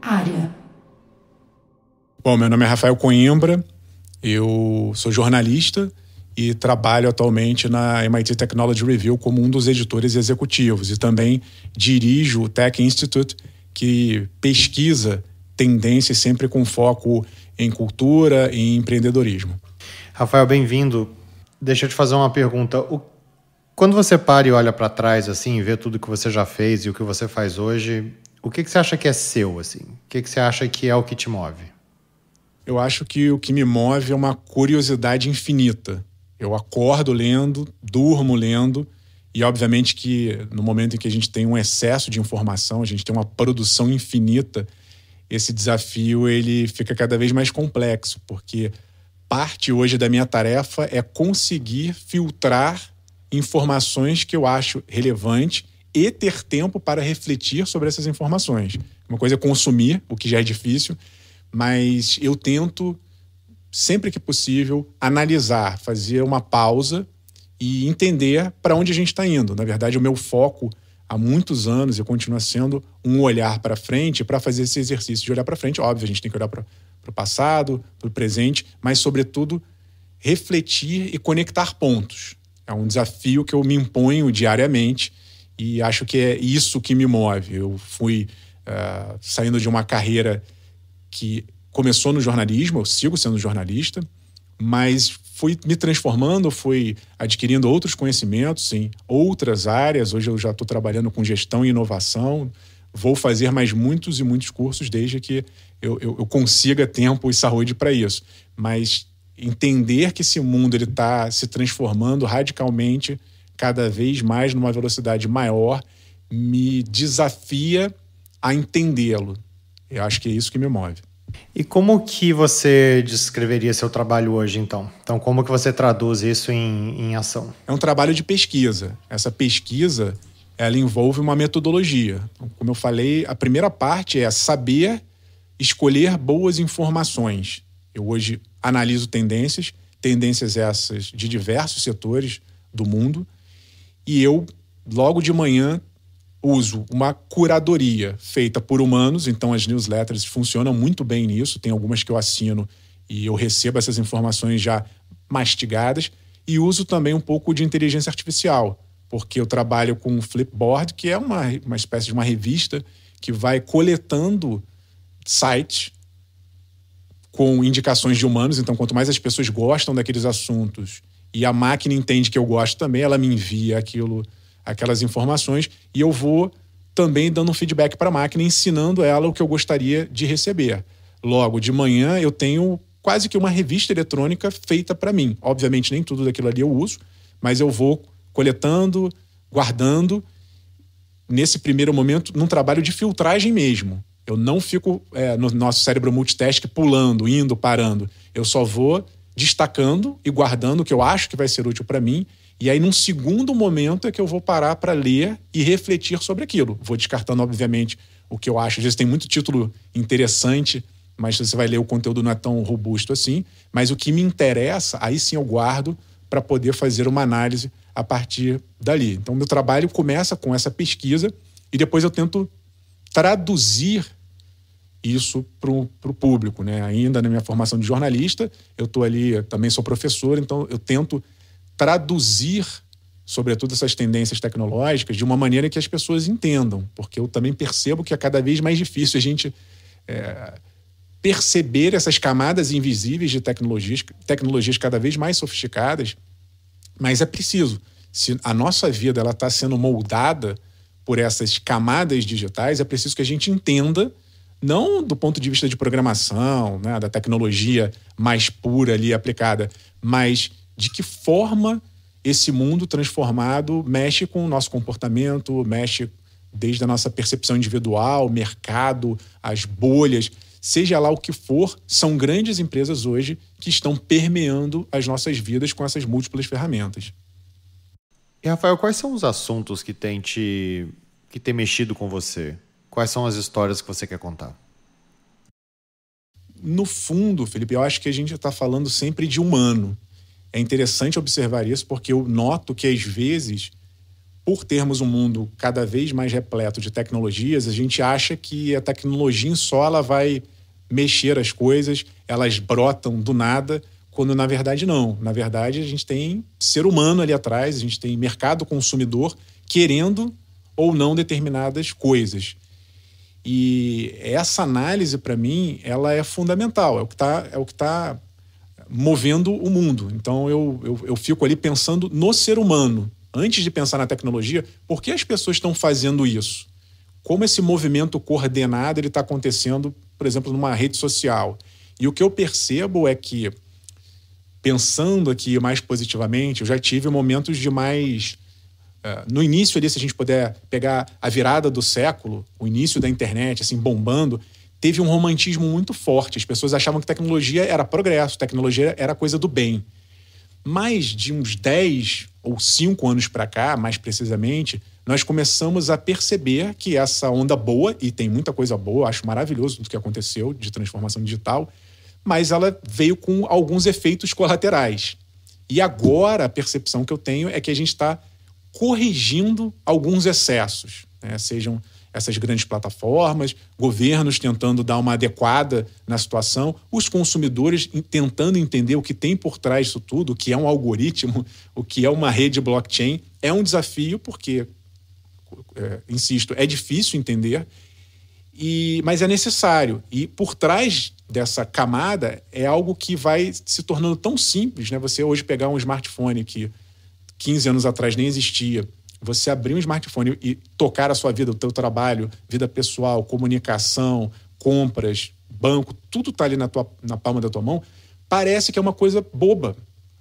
Área. Bom, meu nome é Rafael Coimbra, eu sou jornalista e trabalho atualmente na MIT Technology Review como um dos editores executivos e também dirijo o Tech Institute, que pesquisa tendências sempre com foco em cultura e empreendedorismo. Rafael, bem-vindo. Deixa eu te fazer uma pergunta. O quando você para e olha para trás assim, vê tudo que você já fez e o que você faz hoje, o que, que você acha que é seu assim? O que, que você acha que é o que te move? Eu acho que o que me move é uma curiosidade infinita. Eu acordo lendo, durmo lendo, e obviamente que no momento em que a gente tem um excesso de informação, a gente tem uma produção infinita, esse desafio ele fica cada vez mais complexo, porque parte hoje da minha tarefa é conseguir filtrar informações que eu acho relevante e ter tempo para refletir sobre essas informações. Uma coisa é consumir, o que já é difícil, mas eu tento, sempre que possível, analisar, fazer uma pausa e entender para onde a gente está indo. Na verdade, o meu foco há muitos anos e continua sendo um olhar para frente para fazer esse exercício de olhar para frente. Óbvio, a gente tem que olhar para o passado, para o presente, mas, sobretudo, refletir e conectar pontos. É um desafio que eu me imponho diariamente e acho que é isso que me move. Eu fui uh, saindo de uma carreira que começou no jornalismo, eu sigo sendo jornalista, mas fui me transformando, fui adquirindo outros conhecimentos em outras áreas. Hoje eu já estou trabalhando com gestão e inovação. Vou fazer mais muitos e muitos cursos desde que eu, eu, eu consiga tempo e saúde para isso. Mas entender que esse mundo ele está se transformando radicalmente, cada vez mais numa velocidade maior, me desafia a entendê-lo. Eu acho que é isso que me move. E como que você descreveria seu trabalho hoje, então? Então, como que você traduz isso em, em ação? É um trabalho de pesquisa. Essa pesquisa, ela envolve uma metodologia. Como eu falei, a primeira parte é saber escolher boas informações. Eu hoje analiso tendências, tendências essas de diversos setores do mundo, e eu, logo de manhã, uso uma curadoria feita por humanos, então as newsletters funcionam muito bem nisso, tem algumas que eu assino e eu recebo essas informações já mastigadas, e uso também um pouco de inteligência artificial, porque eu trabalho com o Flipboard, que é uma, uma espécie de uma revista que vai coletando sites com indicações de humanos. Então, quanto mais as pessoas gostam daqueles assuntos e a máquina entende que eu gosto também, ela me envia aquilo, aquelas informações e eu vou também dando um feedback para a máquina, ensinando ela o que eu gostaria de receber. Logo, de manhã eu tenho quase que uma revista eletrônica feita para mim. Obviamente, nem tudo daquilo ali eu uso, mas eu vou coletando, guardando, nesse primeiro momento, num trabalho de filtragem mesmo. Eu não fico é, no nosso cérebro multitask pulando, indo, parando. Eu só vou destacando e guardando o que eu acho que vai ser útil para mim. E aí, num segundo momento, é que eu vou parar para ler e refletir sobre aquilo. Vou descartando, obviamente, o que eu acho. Às vezes tem muito título interessante, mas você vai ler o conteúdo não é tão robusto assim. Mas o que me interessa, aí sim eu guardo para poder fazer uma análise a partir dali. Então, meu trabalho começa com essa pesquisa e depois eu tento traduzir isso para o público. Né? Ainda na minha formação de jornalista, eu estou ali, também sou professor, então eu tento traduzir, sobretudo, essas tendências tecnológicas de uma maneira que as pessoas entendam, porque eu também percebo que é cada vez mais difícil a gente é, perceber essas camadas invisíveis de tecnologias, tecnologias cada vez mais sofisticadas, mas é preciso. Se a nossa vida está sendo moldada por essas camadas digitais, é preciso que a gente entenda, não do ponto de vista de programação, né, da tecnologia mais pura ali aplicada, mas de que forma esse mundo transformado mexe com o nosso comportamento, mexe desde a nossa percepção individual, mercado, as bolhas, seja lá o que for, são grandes empresas hoje que estão permeando as nossas vidas com essas múltiplas ferramentas. E Rafael, quais são os assuntos que tem te que tem mexido com você? Quais são as histórias que você quer contar? No fundo, Felipe, eu acho que a gente está falando sempre de humano. É interessante observar isso porque eu noto que às vezes, por termos um mundo cada vez mais repleto de tecnologias, a gente acha que a tecnologia em só ela vai mexer as coisas, elas brotam do nada quando na verdade não. Na verdade, a gente tem ser humano ali atrás, a gente tem mercado consumidor querendo ou não determinadas coisas. E essa análise, para mim, ela é fundamental, é o que está é o que tá movendo o mundo. Então eu, eu, eu fico ali pensando no ser humano, antes de pensar na tecnologia, por que as pessoas estão fazendo isso? Como esse movimento coordenado está acontecendo, por exemplo, numa rede social? E o que eu percebo é que pensando aqui mais positivamente, eu já tive momentos de mais. É, no início ali, se a gente puder pegar a virada do século, o início da internet, assim, bombando, teve um romantismo muito forte. As pessoas achavam que tecnologia era progresso, tecnologia era coisa do bem. Mas de uns 10 ou 5 anos para cá, mais precisamente, nós começamos a perceber que essa onda boa, e tem muita coisa boa, acho maravilhoso tudo que aconteceu de transformação digital, mas ela veio com alguns efeitos colaterais. E agora a percepção que eu tenho é que a gente está corrigindo alguns excessos, né? sejam essas grandes plataformas, governos tentando dar uma adequada na situação, os consumidores tentando entender o que tem por trás disso tudo, o que é um algoritmo, o que é uma rede blockchain. É um desafio porque, é, insisto, é difícil entender, e, mas é necessário. E por trás dessa camada é algo que vai se tornando tão simples, né? Você hoje pegar um smartphone que 15 anos atrás nem existia, você abrir um smartphone e tocar a sua vida, o teu trabalho, vida pessoal, comunicação, compras, banco, tudo está ali na, tua, na palma da tua mão, parece que é uma coisa boba.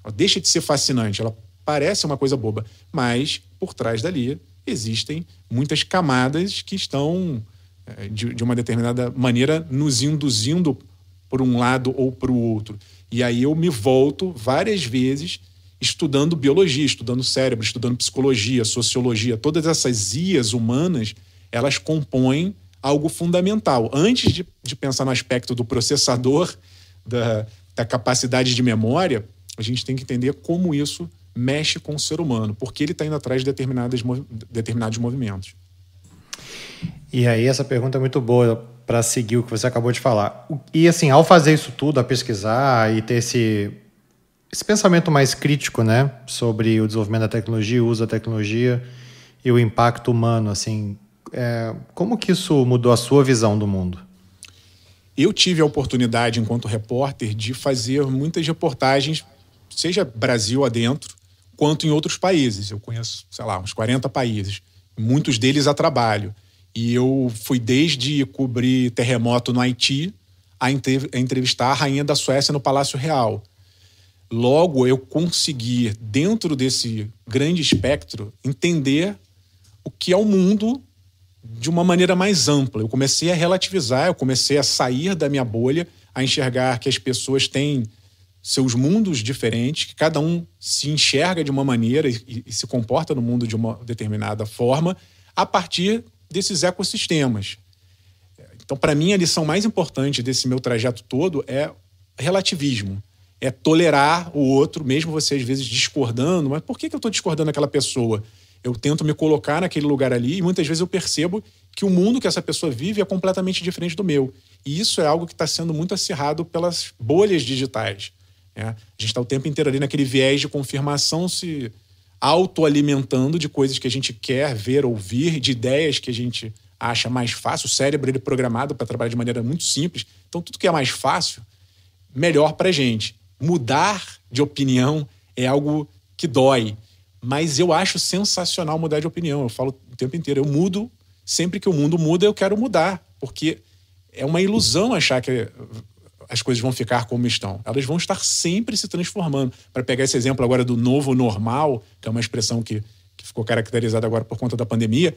Ela deixa de ser fascinante, ela parece uma coisa boba, mas por trás dali existem muitas camadas que estão eh, de, de uma determinada maneira, nos induzindo por um lado ou para o outro. E aí eu me volto várias vezes estudando biologia, estudando cérebro, estudando psicologia, sociologia, todas essas ias humanas, elas compõem algo fundamental. Antes de, de pensar no aspecto do processador, da, da capacidade de memória, a gente tem que entender como isso mexe com o ser humano, porque ele está indo atrás de determinados movimentos. E aí essa pergunta é muito boa para seguir o que você acabou de falar. E assim, ao fazer isso tudo, a pesquisar e ter esse esse pensamento mais crítico, né, sobre o desenvolvimento da tecnologia, o uso da tecnologia e o impacto humano, assim, é, como que isso mudou a sua visão do mundo? Eu tive a oportunidade, enquanto repórter, de fazer muitas reportagens, seja Brasil adentro, quanto em outros países. Eu conheço, sei lá, uns 40 países, muitos deles a trabalho. E eu fui desde cobrir terremoto no Haiti a entrevistar a rainha da Suécia no Palácio Real. Logo, eu consegui, dentro desse grande espectro, entender o que é o mundo de uma maneira mais ampla. Eu comecei a relativizar, eu comecei a sair da minha bolha, a enxergar que as pessoas têm seus mundos diferentes, que cada um se enxerga de uma maneira e, e se comporta no mundo de uma determinada forma, a partir desses ecossistemas. Então, para mim, a lição mais importante desse meu trajeto todo é relativismo. É tolerar o outro, mesmo você às vezes discordando. Mas por que, eu estou discordando daquela pessoa? Eu tento me colocar naquele lugar ali e muitas vezes eu percebo que o mundo que essa pessoa vive é completamente diferente do meu. E isso é algo que está sendo muito acirrado pelas bolhas digitais. Né? A gente está o tempo inteiro ali naquele viés de confirmação se autoalimentando de coisas que a gente quer ver, ouvir, de ideias que a gente acha mais fácil. O cérebro ele é programado para trabalhar de maneira muito simples. Então, tudo que é mais fácil, melhor para a gente. Mudar de opinião é algo que dói. Mas eu acho sensacional mudar de opinião. Eu falo o tempo inteiro. Eu mudo. Sempre que o mundo muda, eu quero mudar. Porque é uma ilusão achar que as coisas vão ficar como estão. Elas vão estar sempre se transformando. Para pegar esse exemplo agora do novo normal, que é uma expressão que, que ficou caracterizada agora por conta da pandemia,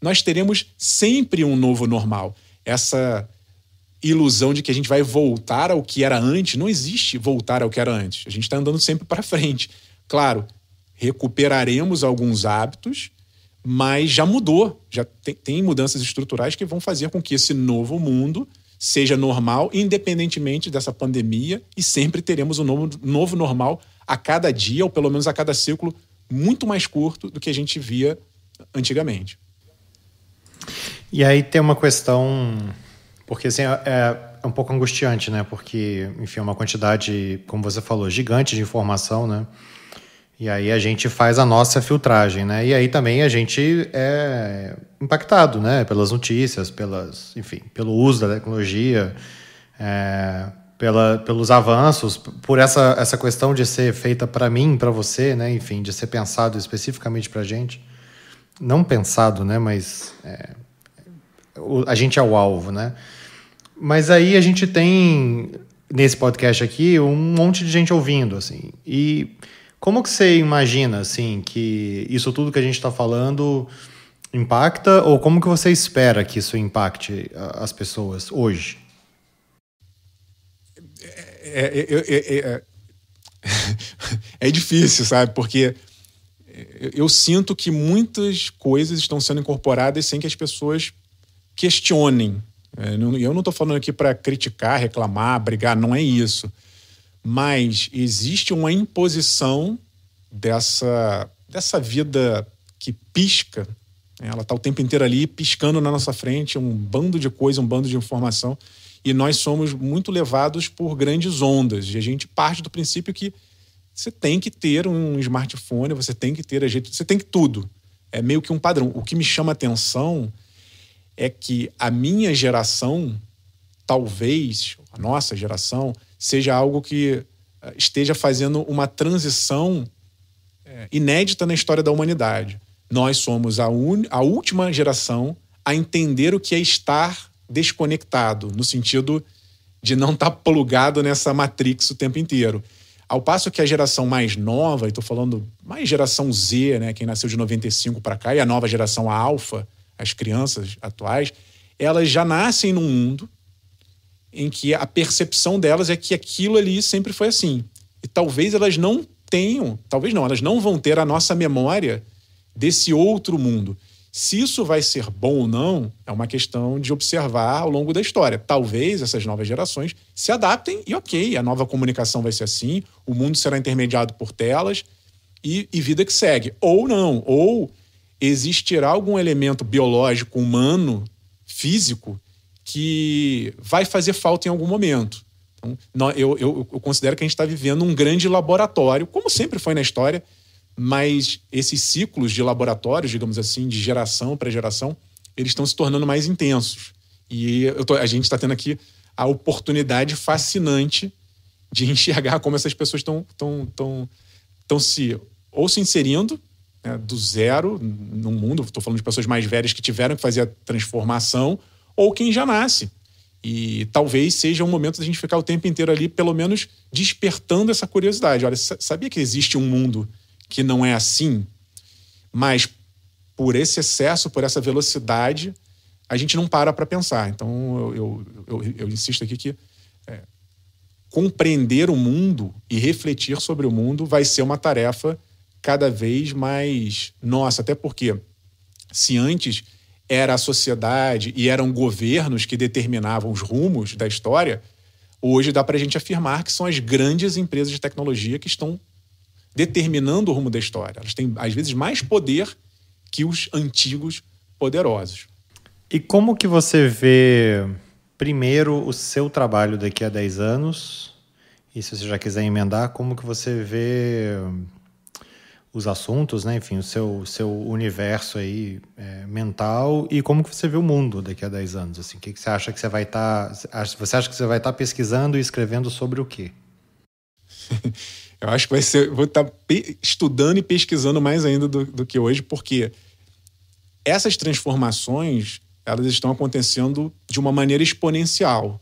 nós teremos sempre um novo normal. Essa ilusão de que a gente vai voltar ao que era antes, não existe voltar ao que era antes. A gente está andando sempre para frente. Claro, recuperaremos alguns hábitos, mas já mudou. Já tem, tem mudanças estruturais que vão fazer com que esse novo mundo seja normal, independentemente dessa pandemia, e sempre teremos um novo, novo normal a cada dia, ou pelo menos a cada ciclo, muito mais curto do que a gente via antigamente. E aí tem uma questão, porque assim, é, é, é um pouco angustiante, né? Porque, enfim, é uma quantidade, como você falou, gigante de informação, né? E aí a gente faz a nossa filtragem, né? E aí também a gente é impactado, né? Pelas notícias, pelas, enfim, pelo uso da tecnologia, é, pela, pelos avanços, por essa, essa questão de ser feita para mim, para você, né? Enfim, de ser pensado especificamente para gente. Não pensado, né? Mas é, a gente é o alvo, né? Mas aí a gente tem nesse podcast aqui um monte de gente ouvindo, assim. E como que você imagina, assim, que isso tudo que a gente está falando impacta ou como que você espera que isso impacte as pessoas hoje? É, é, é, é difícil, sabe? Porque eu sinto que muitas coisas estão sendo incorporadas sem que as pessoas questionem. Eu não estou falando aqui para criticar, reclamar, brigar, não é isso. Mas existe uma imposição dessa, dessa vida que pisca. Né? Ela está o tempo inteiro ali piscando na nossa frente, um bando de coisa, um bando de informação. E nós somos muito levados por grandes ondas. E a gente parte do princípio que você tem que ter um smartphone, você tem que ter a gente, você tem que tudo. É meio que um padrão. O que me chama atenção é que a minha geração, talvez, a nossa geração, seja algo que eh, esteja fazendo uma transição eh, inédita na história da humanidade. Nós somos a, un... a última geração a entender o que é estar desconectado, no sentido de não estar tá plugado nessa matrix o tempo inteiro. Ao passo que a geração mais nova, e estou falando mais geração Z, né, quem nasceu de 95 para cá, e a nova geração alfa, as crianças atuais, elas já nascem num mundo em que a percepção delas é que aquilo ali sempre foi assim. E talvez elas não tenham, talvez não, elas não vão ter a nossa memória desse outro mundo. Se isso vai ser bom ou não, é uma questão de observar ao longo da história. Talvez essas novas gerações se adaptem e, ok, a nova comunicação vai ser assim, o mundo será intermediado por telas e, e vida que segue. Ou não, ou existirá algum elemento biológico, humano, físico, que vai fazer falta em algum momento. Então, eu, eu, eu considero que a gente está vivendo um grande laboratório, como sempre foi na história, mas esses ciclos de laboratórios, digamos assim, de geração para geração, eles estão se tornando mais intensos. E tô, a gente está tendo aqui a oportunidade fascinante de enxergar como essas pessoas estão tão, tão, tão se ou se inserindo né, do zero no mundo. Estou falando de pessoas mais velhas que tiveram que fazer a transformação ou quem já nasce. E talvez seja um momento da gente ficar o tempo inteiro ali, pelo menos despertando essa curiosidade. Olha, sabia que existe um mundo que não é assim? Mas por esse excesso, por essa velocidade, a gente não para para pensar. Então, eu, eu, eu, eu insisto aqui que é, compreender o mundo e refletir sobre o mundo vai ser uma tarefa cada vez mais nossa. Até porque, se antes era a sociedade e eram governos que determinavam os rumos da história, hoje dá para a gente afirmar que são as grandes empresas de tecnologia que estão determinando o rumo da história. Elas têm, às vezes, mais poder que os antigos poderosos. E como que você vê, primeiro, o seu trabalho daqui a 10 anos? E se você já quiser emendar, como que você vê os assuntos, né? enfim, o seu, seu universo aí é, mental e como que você vê o mundo daqui a 10 anos, assim, o que, que você acha que você vai estar, tá, você acha que você vai estar tá pesquisando e escrevendo sobre o quê? Eu acho que vai ser, vou estar tá estudando e pesquisando mais ainda do, do que hoje, porque essas transformações, elas estão acontecendo de uma maneira exponencial.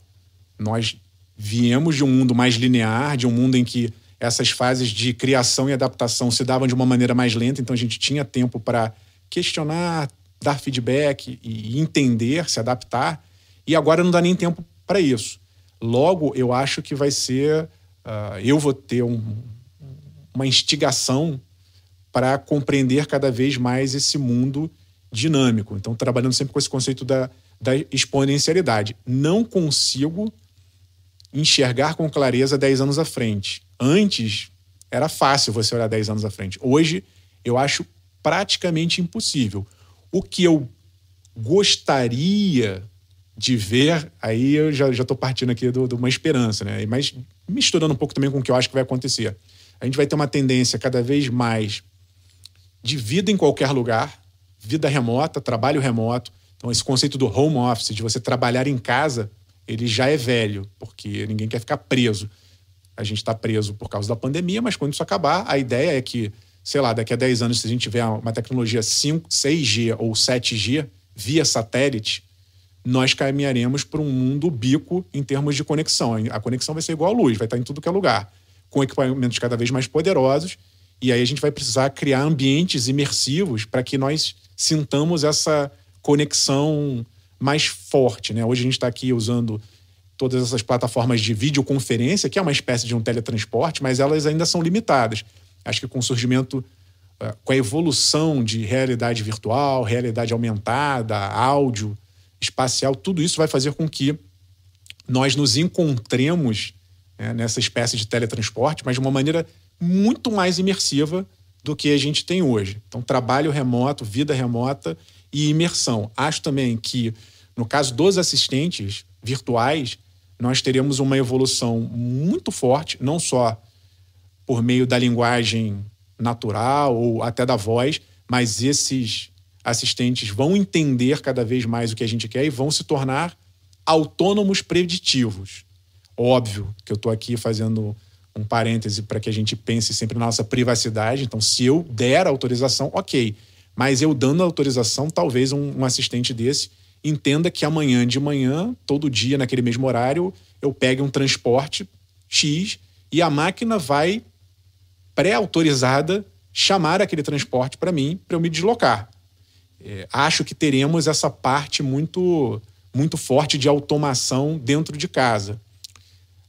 Nós viemos de um mundo mais linear, de um mundo em que essas fases de criação e adaptação se davam de uma maneira mais lenta, então a gente tinha tempo para questionar, dar feedback e entender, se adaptar. E agora não dá nem tempo para isso. Logo, eu acho que vai ser. Uh, eu vou ter um, uma instigação para compreender cada vez mais esse mundo dinâmico. Então, trabalhando sempre com esse conceito da, da exponencialidade. Não consigo enxergar com clareza 10 anos à frente. Antes era fácil você olhar 10 anos à frente. Hoje eu acho praticamente impossível. O que eu gostaria de ver, aí eu já estou partindo aqui de uma esperança, né? Mas misturando um pouco também com o que eu acho que vai acontecer. A gente vai ter uma tendência cada vez mais de vida em qualquer lugar, vida remota, trabalho remoto. Então, esse conceito do home office, de você trabalhar em casa, ele já é velho, porque ninguém quer ficar preso a gente está preso por causa da pandemia, mas quando isso acabar, a ideia é que, sei lá, daqui a 10 anos, se a gente tiver uma tecnologia 5, 6G ou 7G via satélite, nós caminharemos para um mundo bico em termos de conexão. A conexão vai ser igual à luz, vai estar tá em tudo que é lugar, com equipamentos cada vez mais poderosos. E aí a gente vai precisar criar ambientes imersivos para que nós sintamos essa conexão mais forte. Né? Hoje a gente está aqui usando todas essas plataformas de videoconferência, que é uma espécie de um teletransporte, mas elas ainda são limitadas. Acho que com o surgimento, eh, com a evolução de realidade virtual, realidade aumentada, áudio, espacial, tudo isso vai fazer com que nós nos encontremos né, nessa espécie de teletransporte, mas de uma maneira muito mais imersiva do que a gente tem hoje. Então, trabalho remoto, vida remota e imersão. Acho também que, no caso dos assistentes virtuais, nós teremos uma evolução muito forte, não só por meio da linguagem natural ou até da voz, mas esses assistentes vão entender cada vez mais o que a gente quer e vão se tornar autônomos preditivos. Óbvio que eu estou aqui fazendo um parêntese para que a gente pense sempre na nossa privacidade. Então, se eu der autorização, ok. Mas eu dando autorização, talvez um, um assistente desse entenda que amanhã de manhã, todo dia, naquele mesmo horário, eu pegue um transporte X e a máquina vai, pré-autorizada, chamar aquele transporte para mim, para eu me deslocar. É, acho que teremos essa parte muito, muito forte de automação dentro de casa.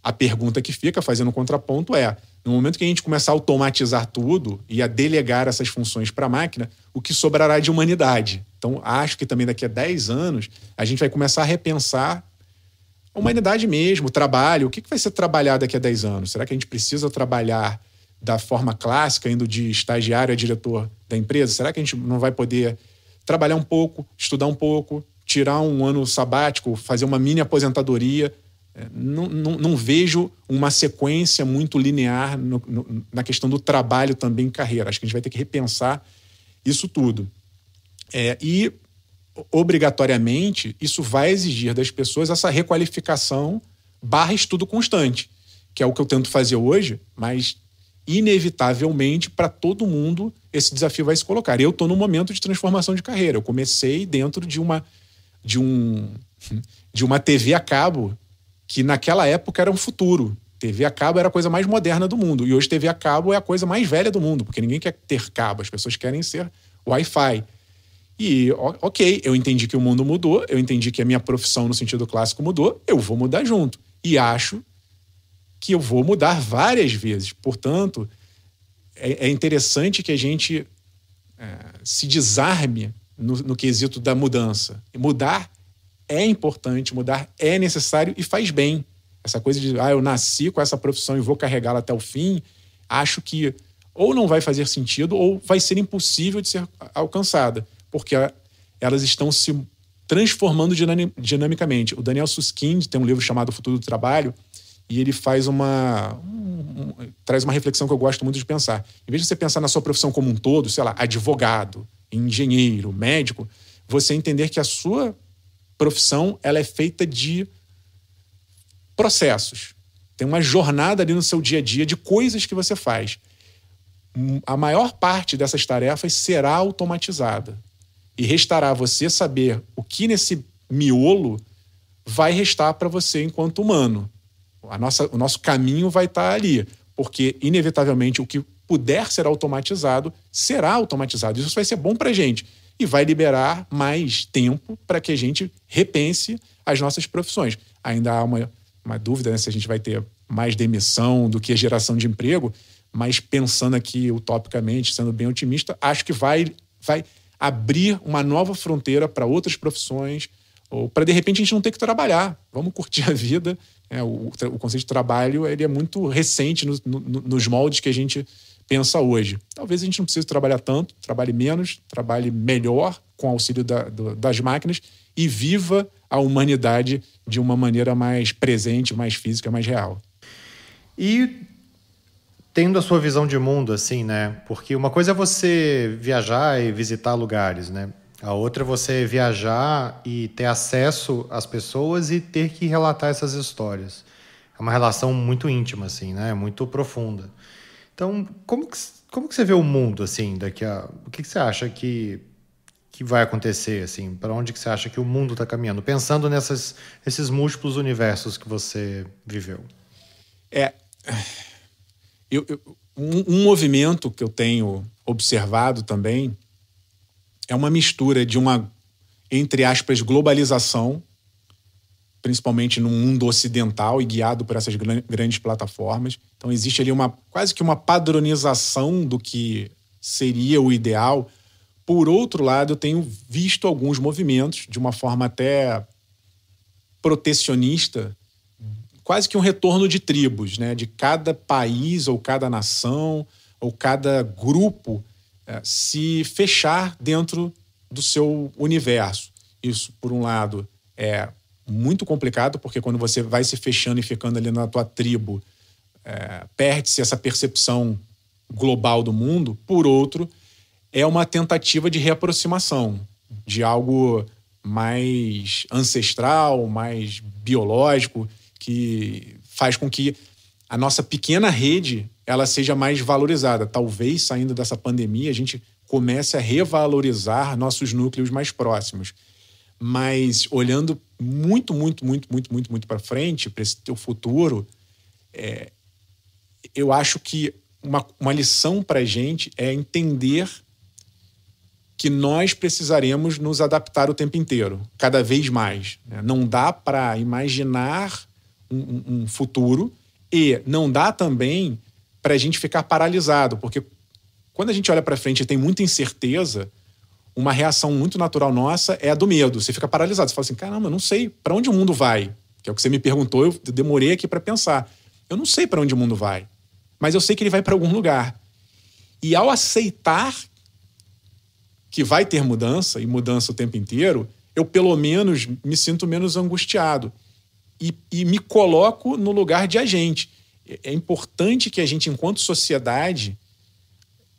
A pergunta que fica, fazendo contraponto, é: no momento que a gente começar a automatizar tudo e a delegar essas funções para a máquina, o que sobrará de humanidade? Então, acho que também daqui a 10 anos a gente vai começar a repensar a humanidade mesmo, o trabalho. O que, que vai ser trabalhado daqui a 10 anos? Será que a gente precisa trabalhar da forma clássica, indo de estagiário a diretor da empresa? Será que a gente não vai poder trabalhar um pouco, estudar um pouco, tirar um ano sabático, fazer uma mini aposentadoria? não, não, não, vejo uma sequência muito linear no, no, na questão do trabalho também carreira. Acho que a gente vai ter que repensar isso tudo. É, e, obrigatoriamente, isso vai exigir das pessoas essa requalificação barra estudo constante, que é o que eu tento fazer hoje, mas inevitavelmente, para todo mundo, esse desafio vai se colocar. Eu estou num momento de transformação de carreira. Eu comecei dentro de uma, de um, de uma TV a cabo que naquela época era um futuro. TV a cabo era a coisa mais moderna do mundo. E hoje TV a cabo é a coisa mais velha do mundo, porque ninguém quer ter cabo, as pessoas querem ser Wi-Fi. E, ok, eu entendi que o mundo mudou, eu entendi que a minha profissão no sentido clássico mudou, eu vou mudar junto. E acho que eu vou mudar várias vezes. Portanto, é, é interessante que a gente é, se desarme no, no quesito da mudança. mudar é importante, mudar é necessário e faz bem. Essa coisa de, ah, eu nasci com essa profissão e vou carregá-la até o fim, acho que ou não vai fazer sentido ou vai ser impossível de ser alcançada, porque elas estão se transformando dinamicamente. O Daniel Susskind tem um livro chamado O Futuro do Trabalho e ele faz uma um, um, traz uma reflexão que eu gosto muito de pensar. Em vez de você pensar na sua profissão como um todo, sei lá, advogado, engenheiro, médico, você entender que a sua profissão ela é feita de processos. Tem uma jornada ali no seu dia a dia de coisas que você faz. A maior parte dessas tarefas será automatizada. E restará você saber o que nesse miolo vai restar para você enquanto humano. A nossa, o nosso caminho vai estar tá ali, porque, inevitavelmente, o que puder ser automatizado será automatizado. Isso vai ser bom para a gente e vai liberar mais tempo para que a gente repense as nossas profissões. Ainda há uma, uma dúvida né, se a gente vai ter mais demissão do que geração de emprego, mas pensando aqui utopicamente, sendo bem otimista, acho que vai, vai abrir uma nova fronteira para outras profissões, ou para de repente a gente não ter que trabalhar. Vamos curtir a vida. É, o, o, conceito de trabalho ele é muito recente no, no, nos moldes que a gente pensa hoje. Talvez a gente não precise trabalhar tanto, trabalhe menos, trabalhe melhor com auxílio da, do, das máquinas e viva a humanidade de uma maneira mais presente, mais física, mais real. E tendo a sua visão de mundo, assim, né? Porque uma coisa é você viajar e visitar lugares, né? A outra é você viajar e ter acesso às pessoas e ter que relatar essas histórias. É uma relação muito íntima, assim, né? Muito profunda. Então, como que, como que você vê o mundo assim daqui a, o que, que você acha que que vai acontecer assim? Para onde que você acha que o mundo está caminhando? Pensando nessas esses múltiplos universos que você viveu. É, eu, eu um, um movimento que eu tenho observado também é uma mistura de uma entre aspas globalização principalmente no mundo ocidental e guiado por essas grandes plataformas. Então existe ali uma quase que uma padronização do que seria o ideal. Por outro lado, eu tenho visto alguns movimentos de uma forma até protecionista, quase que um retorno de tribos, né? De cada país ou cada nação ou cada grupo é, se fechar dentro do seu universo. Isso, por um lado, é muito complicado, porque quando você vai se fechando e ficando ali na tua tribo, é, perde-se essa percepção global do mundo. Por outro, é uma tentativa de reaproximação de algo mais ancestral, mais biológico, que faz com que a nossa pequena rede ela seja mais valorizada. Talvez saindo dessa pandemia a gente comece a revalorizar nossos núcleos mais próximos. Mas olhando muito, muito, muito, muito, muito, muito para frente, para esse teu futuro, é, eu acho que uma, uma lição para a gente é entender que nós precisaremos nos adaptar o tempo inteiro, cada vez mais. Né? Não dá para imaginar um, um, futuro e não dá também para a gente ficar paralisado, porque quando a gente olha para frente e tem muita incerteza, uma reação muito natural nossa é a do medo. Você fica paralisado, você fala assim: caramba, eu não sei para onde o mundo vai. Que é o que você me perguntou, eu demorei aqui para pensar. Eu não sei para onde o mundo vai, mas eu sei que ele vai para algum lugar. E ao aceitar que vai ter mudança, e mudança o tempo inteiro, eu pelo menos me sinto menos angustiado e, e me coloco no lugar de agente. É, é importante que a gente, enquanto sociedade,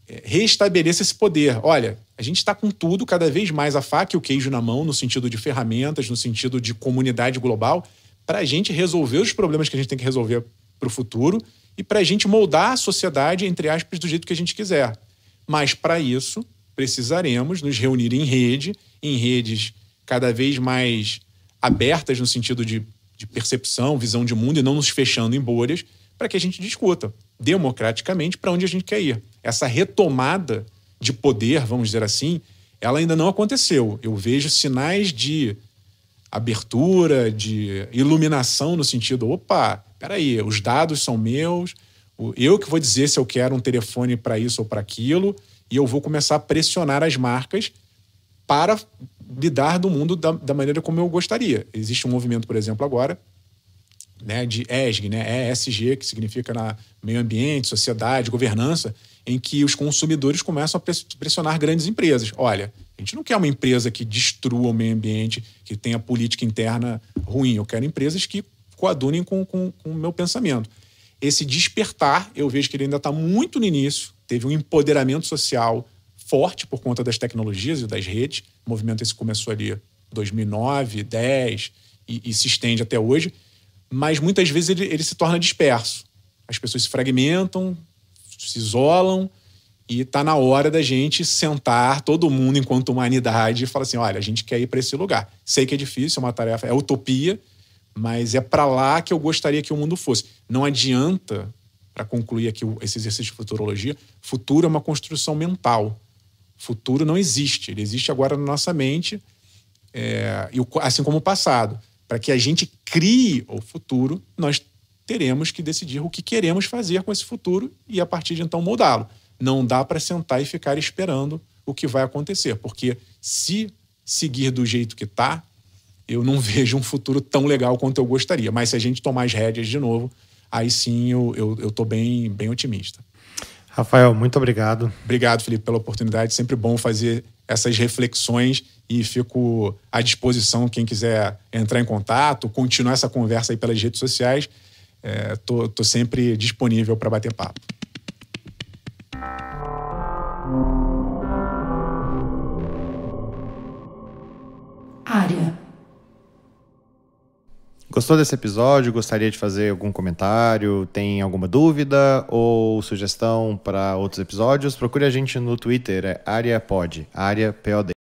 é, reestabeleça esse poder. Olha, a gente está com tudo, cada vez mais a faca e o queijo na mão, no sentido de ferramentas, no sentido de comunidade global, para a gente resolver os problemas que a gente tem que resolver para o futuro e para a gente moldar a sociedade, entre aspas, do jeito que a gente quiser. Mas para isso, precisaremos nos reunir em rede, em redes cada vez mais abertas no sentido de, de percepção, visão de mundo e não nos fechando em bolhas, para que a gente discuta democraticamente para onde a gente quer ir. Essa retomada de poder, vamos dizer assim, ela ainda não aconteceu. Eu vejo sinais de abertura, de iluminação no sentido, opa, peraí, os dados são meus, eu que vou dizer se eu quero um telefone para isso ou para aquilo, e eu vou começar a pressionar as marcas para lidar do mundo da, da maneira como eu gostaria. Existe um movimento, por exemplo, agora, né, de ESG, né, ESG, que significa na meio ambiente, sociedade, governança, em que os consumidores começam a pressionar grandes empresas. Olha, a gente não quer uma empresa que destrua o meio ambiente, que tenha política interna ruim. Eu quero empresas que coadunem com, com, com o meu pensamento. Esse despertar, eu vejo que ele ainda está muito no início. Teve um empoderamento social forte por conta das tecnologias e das redes. O movimento esse começou ali 2009, 10 e, e se estende até hoje mas muitas vezes ele, ele se torna disperso. As pessoas se fragmentam, se isolam, e está na hora da gente sentar todo mundo enquanto humanidade e falar assim, olha, a gente quer ir para esse lugar. Sei que é difícil, é uma tarefa, é utopia, mas é para lá que eu gostaria que o mundo fosse. Não adianta, para concluir aqui esse exercício de futurologia, futuro é uma construção mental. Futuro não existe, ele existe agora na nossa mente, é, assim como o passado. Para que a gente crie o futuro, nós teremos que decidir o que queremos fazer com esse futuro e, a partir de então, moldá-lo. Não dá para sentar e ficar esperando o que vai acontecer, porque se seguir do jeito que está, eu não vejo um futuro tão legal quanto eu gostaria. Mas se a gente tomar as rédeas de novo, aí sim eu estou bem, bem otimista. Rafael, muito obrigado. Obrigado, Felipe, pela oportunidade. Sempre bom fazer essas reflexões e fico à disposição quem quiser entrar em contato, continuar essa conversa aí pelas redes sociais. Estou é, sempre disponível para bater papo. Área. Gostou desse episódio? Gostaria de fazer algum comentário? Tem alguma dúvida ou sugestão para outros episódios? Procure a gente no Twitter, é o d